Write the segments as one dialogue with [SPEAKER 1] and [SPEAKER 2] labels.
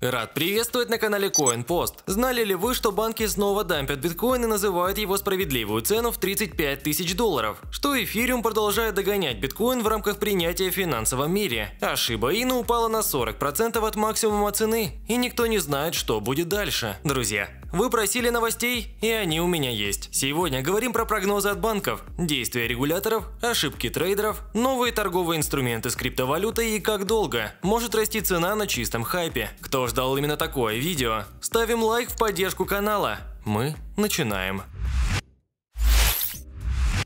[SPEAKER 1] Рад приветствовать на канале CoinPost. Знали ли вы, что банки снова дампят биткоин и называют его справедливую цену в 35 тысяч долларов? Что эфириум продолжает догонять биткоин в рамках принятия в финансовом мире? А Shiba Inu упала на 40% от максимума цены, и никто не знает, что будет дальше. Друзья, вы просили новостей, и они у меня есть. Сегодня говорим про прогнозы от банков, действия регуляторов, ошибки трейдеров, новые торговые инструменты с криптовалютой и как долго может расти цена на чистом хайпе. Кто ждал именно такое видео? Ставим лайк в поддержку канала. Мы начинаем.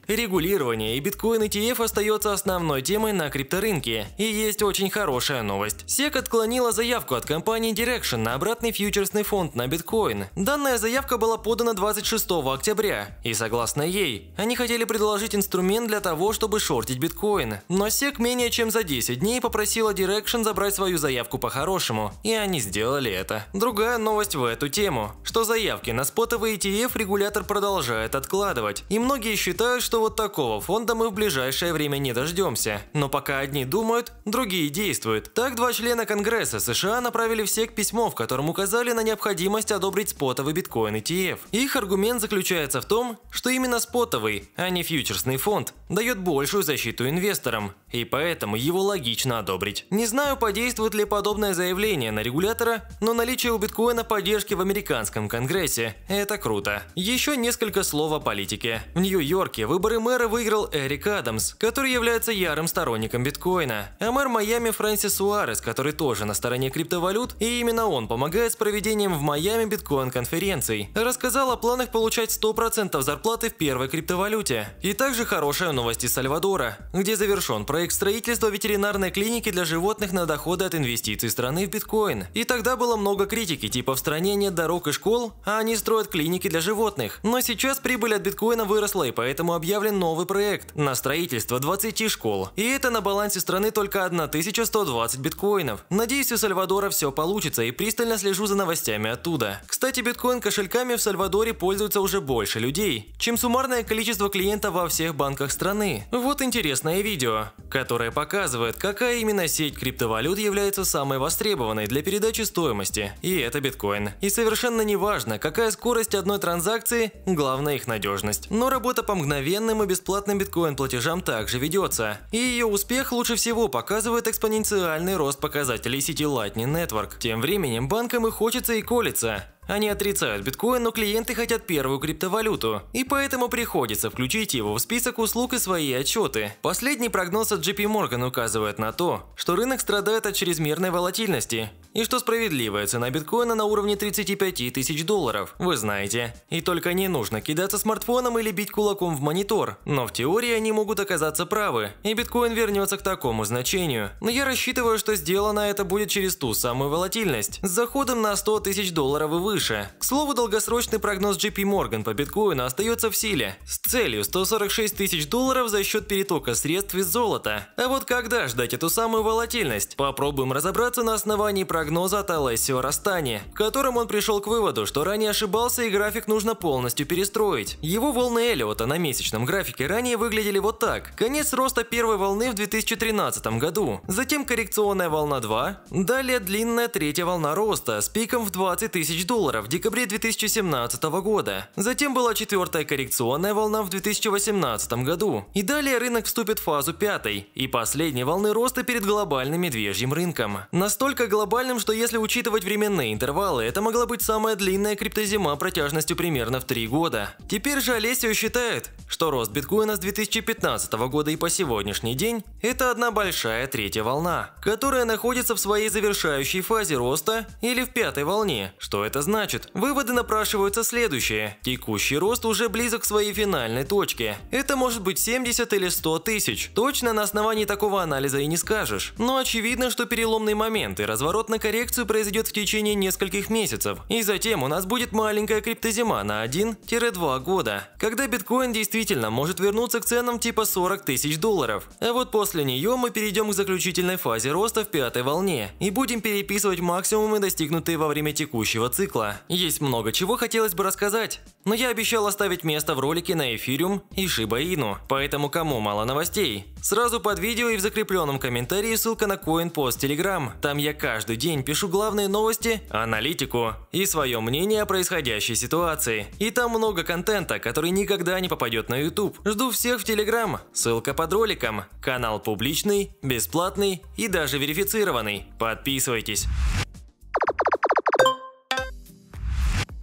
[SPEAKER 1] Регулирование и биткоин ETF остается основной темой на крипторынке. И есть очень хорошая новость. SEC отклонила заявку от компании Direction на обратный фьючерсный фонд на биткоин. Данная заявка была подана 26 октября. И согласно ей, они хотели предложить инструмент для того, чтобы шортить биткоин. Но SEC менее чем за 10 дней попросила Direction забрать свою заявку по-хорошему. И они сделали это. Другая новость в эту тему, что заявки на спотовый ETF регулятор продолжает откладывать. И многие считают, что что вот такого фонда мы в ближайшее время не дождемся. Но пока одни думают, другие действуют. Так, два члена Конгресса США направили все к письмо, в котором указали на необходимость одобрить спотовый биткоин ETF. Их аргумент заключается в том, что именно спотовый, а не фьючерсный фонд, дает большую защиту инвесторам, и поэтому его логично одобрить. Не знаю, подействует ли подобное заявление на регулятора, но наличие у биткоина поддержки в американском Конгрессе – это круто. Еще несколько слов о политике. В Нью-Йорке выборы Выборы мэра выиграл Эрик Адамс, который является ярым сторонником биткоина, а мэр Майами Фрэнсис Суарес, который тоже на стороне криптовалют, и именно он помогает с проведением в Майами биткоин-конференций, рассказал о планах получать 100% зарплаты в первой криптовалюте. И также хорошая новость из Сальвадора, где завершен проект строительства ветеринарной клиники для животных на доходы от инвестиций страны в биткоин. И тогда было много критики, типа в стране нет дорог и школ, а они строят клиники для животных. Но сейчас прибыль от биткоина выросла, и поэтому объявили объявлен новый проект на строительство 20 школ. И это на балансе страны только 1120 биткоинов. Надеюсь, у Сальвадора все получится и пристально слежу за новостями оттуда. Кстати, биткоин-кошельками в Сальвадоре пользуются уже больше людей, чем суммарное количество клиентов во всех банках страны. Вот интересное видео, которое показывает, какая именно сеть криптовалют является самой востребованной для передачи стоимости. И это биткоин. И совершенно не важно, какая скорость одной транзакции, главное их надежность. Но работа по мгновенному мгновенным и бесплатным биткоин-платежам также ведется. И ее успех лучше всего показывает экспоненциальный рост показателей сети Lightning Network. Тем временем банкам и хочется и колется. Они отрицают биткоин, но клиенты хотят первую криптовалюту, и поэтому приходится включить его в список услуг и свои отчеты. Последний прогноз от JP Morgan указывает на то, что рынок страдает от чрезмерной волатильности, и что справедливая цена биткоина на уровне 35 тысяч долларов, вы знаете. И только не нужно кидаться смартфоном или бить кулаком в монитор, но в теории они могут оказаться правы, и биткоин вернется к такому значению. Но я рассчитываю, что сделано это будет через ту самую волатильность, с заходом на 100 тысяч долларов и выше выше. К слову, долгосрочный прогноз JP Morgan по биткоину остается в силе с целью 146 тысяч долларов за счет перетока средств из золота. А вот когда ждать эту самую волатильность? Попробуем разобраться на основании прогноза от Алессио Растани, в котором он пришел к выводу, что ранее ошибался и график нужно полностью перестроить. Его волны Эллиота на месячном графике ранее выглядели вот так. Конец роста первой волны в 2013 году, затем коррекционная волна 2, далее длинная третья волна роста с пиком в 20 тысяч долларов доллара в декабре 2017 года. Затем была четвертая коррекционная волна в 2018 году. И далее рынок вступит в фазу пятой и последней волны роста перед глобальным медвежьим рынком. Настолько глобальным, что если учитывать временные интервалы, это могла быть самая длинная криптозима протяжностью примерно в три года. Теперь же Олесио считает, что рост биткоина с 2015 года и по сегодняшний день – это одна большая третья волна, которая находится в своей завершающей фазе роста или в пятой волне. Что это значит? Значит, выводы напрашиваются следующие. Текущий рост уже близок к своей финальной точке. Это может быть 70 или 100 тысяч. Точно на основании такого анализа и не скажешь. Но очевидно, что переломный момент и разворот на коррекцию произойдет в течение нескольких месяцев. И затем у нас будет маленькая криптозима на 1-2 года, когда биткоин действительно может вернуться к ценам типа 40 тысяч долларов. А вот после нее мы перейдем к заключительной фазе роста в пятой волне и будем переписывать максимумы, достигнутые во время текущего цикла дела. Есть много чего хотелось бы рассказать, но я обещал оставить место в ролике на эфириум и шибаину, поэтому кому мало новостей. Сразу под видео и в закрепленном комментарии ссылка на CoinPost Telegram. Там я каждый день пишу главные новости, аналитику и свое мнение о происходящей ситуации. И там много контента, который никогда не попадет на YouTube. Жду всех в Telegram. Ссылка под роликом. Канал публичный, бесплатный и даже верифицированный. Подписывайтесь.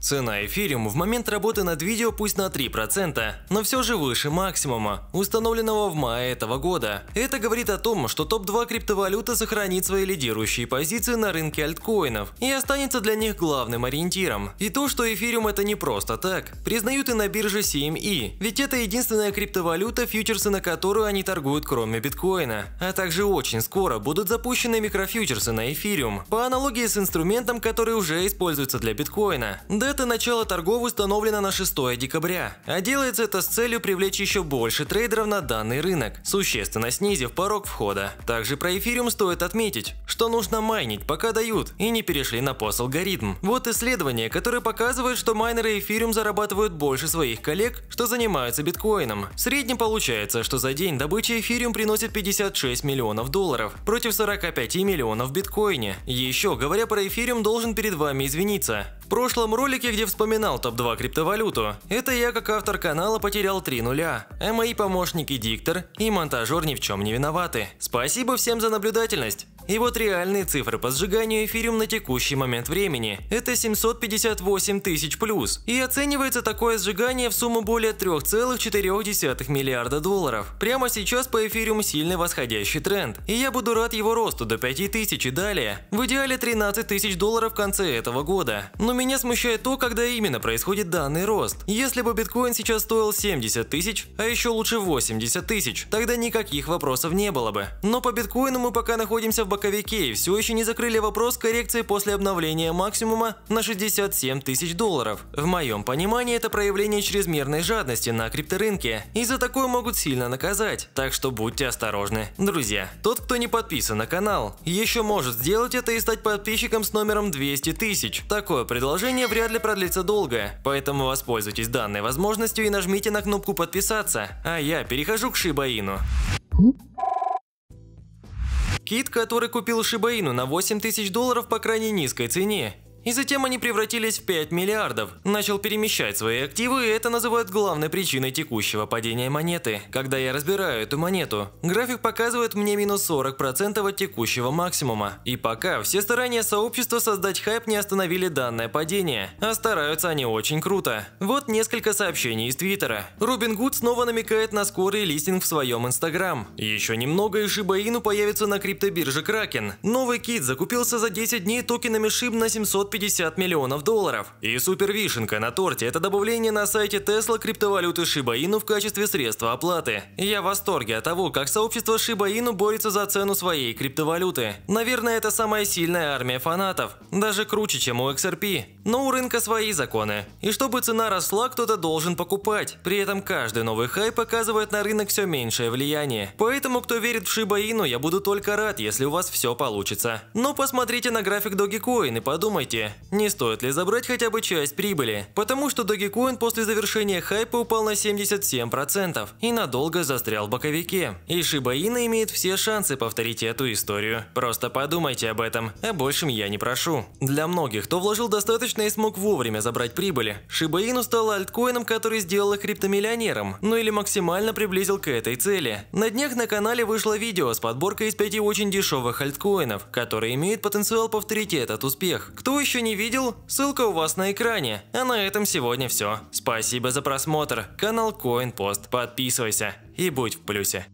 [SPEAKER 1] Цена эфириум в момент работы над видео пусть на 3%, но все же выше максимума, установленного в мае этого года. Это говорит о том, что топ-2 криптовалюта сохранит свои лидирующие позиции на рынке альткоинов и останется для них главным ориентиром. И то, что эфириум это не просто так, признают и на бирже CME, эм ведь это единственная криптовалюта, фьючерсы на которую они торгуют кроме биткоина. А также очень скоро будут запущены микрофьючерсы на эфириум, по аналогии с инструментом, который уже используется для биткоина. Да Дата начала торгов установлена на 6 декабря, а делается это с целью привлечь еще больше трейдеров на данный рынок, существенно снизив порог входа. Также про эфириум стоит отметить, что нужно майнить, пока дают, и не перешли на пост алгоритм Вот исследование, которое показывает, что майнеры эфириум зарабатывают больше своих коллег, что занимаются биткоином. В среднем получается, что за день добыча эфириум приносит 56 миллионов долларов против 45 миллионов в биткоине. Еще, говоря про эфириум, должен перед вами извиниться прошлом ролике, где вспоминал топ-2 криптовалюту, это я как автор канала потерял 3 нуля, а мои помощники диктор и монтажер ни в чем не виноваты. Спасибо всем за наблюдательность! И вот реальные цифры по сжиганию эфириум на текущий момент времени. Это 758 тысяч плюс. И оценивается такое сжигание в сумму более 3,4 миллиарда долларов. Прямо сейчас по эфириуму сильный восходящий тренд. И я буду рад его росту до 5 тысяч и далее. В идеале 13 тысяч долларов в конце этого года. Но меня смущает то, когда именно происходит данный рост. Если бы биткоин сейчас стоил 70 тысяч, а еще лучше 80 тысяч, тогда никаких вопросов не было бы. Но по биткоину мы пока находимся в боковики все еще не закрыли вопрос коррекции после обновления максимума на 67 тысяч долларов. В моем понимании это проявление чрезмерной жадности на крипторынке, и за такое могут сильно наказать, так что будьте осторожны. Друзья, тот, кто не подписан на канал, еще может сделать это и стать подписчиком с номером 200 тысяч. Такое предложение вряд ли продлится долго, поэтому воспользуйтесь данной возможностью и нажмите на кнопку подписаться, а я перехожу к Шибаину. Кит, который купил Шибаину на 8 тысяч долларов по крайне низкой цене. И затем они превратились в 5 миллиардов, начал перемещать свои активы, и это называют главной причиной текущего падения монеты. Когда я разбираю эту монету, график показывает мне минус 40% от текущего максимума. И пока все старания сообщества создать хайп не остановили данное падение, а стараются они очень круто. Вот несколько сообщений из Твиттера. Рубин Гуд снова намекает на скорый листинг в своем Инстаграм. Еще немного и шибаину появится на криптобирже Кракен. Новый кит закупился за 10 дней токенами Шиб на 700 750 миллионов долларов. И супервишенка на торте – это добавление на сайте Tesla криптовалюты Shiba Inu в качестве средства оплаты. Я в восторге от того, как сообщество Shiba Inu борется за цену своей криптовалюты. Наверное, это самая сильная армия фанатов, даже круче, чем у XRP. Но у рынка свои законы. И чтобы цена росла, кто-то должен покупать. При этом каждый новый хайп показывает на рынок все меньшее влияние. Поэтому, кто верит в Shiba Inu, я буду только рад, если у вас все получится. Но посмотрите на график Dogecoin и подумайте, рынке. Не стоит ли забрать хотя бы часть прибыли? Потому что Dogecoin после завершения хайпа упал на 77% и надолго застрял в боковике. И Shiba Inu имеет все шансы повторить эту историю. Просто подумайте об этом, а большем я не прошу. Для многих, кто вложил достаточно и смог вовремя забрать прибыли, Shiba Inu стала альткоином, который сделал их криптомиллионером, ну или максимально приблизил к этой цели. На днях на канале вышло видео с подборкой из пяти очень дешевых альткоинов, которые имеют потенциал повторить этот успех. Кто еще еще не видел, ссылка у вас на экране. А на этом сегодня все. Спасибо за просмотр. Канал CoinPost. Подписывайся и будь в плюсе.